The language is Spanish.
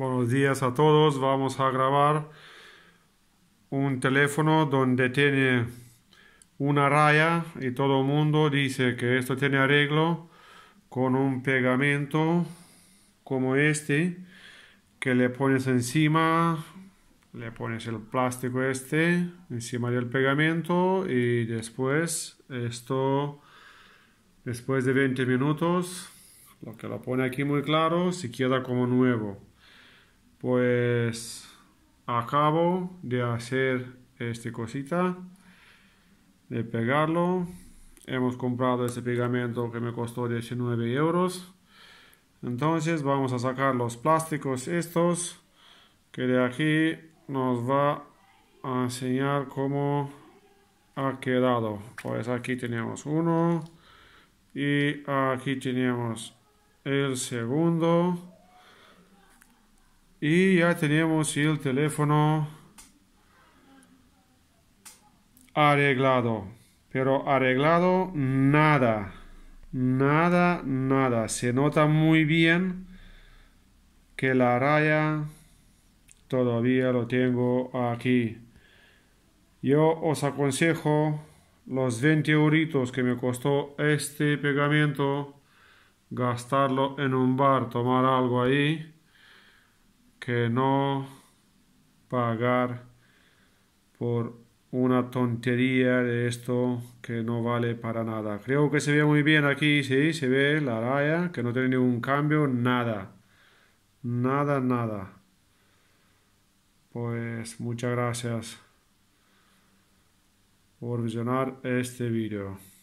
Buenos días a todos. Vamos a grabar un teléfono donde tiene una raya y todo el mundo dice que esto tiene arreglo con un pegamento como este que le pones encima, le pones el plástico este encima del pegamento y después esto, después de 20 minutos, lo que lo pone aquí muy claro, si queda como nuevo pues acabo de hacer esta cosita de pegarlo hemos comprado este pegamento que me costó 19 euros entonces vamos a sacar los plásticos estos que de aquí nos va a enseñar cómo ha quedado pues aquí tenemos uno y aquí tenemos el segundo y ya tenemos el teléfono arreglado. Pero arreglado nada. Nada, nada. Se nota muy bien que la raya todavía lo tengo aquí. Yo os aconsejo los 20 euritos que me costó este pegamento, gastarlo en un bar, tomar algo ahí que no pagar por una tontería de esto que no vale para nada. Creo que se ve muy bien aquí, sí, se ve la raya, que no tiene ningún cambio, nada. Nada, nada. Pues muchas gracias por visionar este vídeo.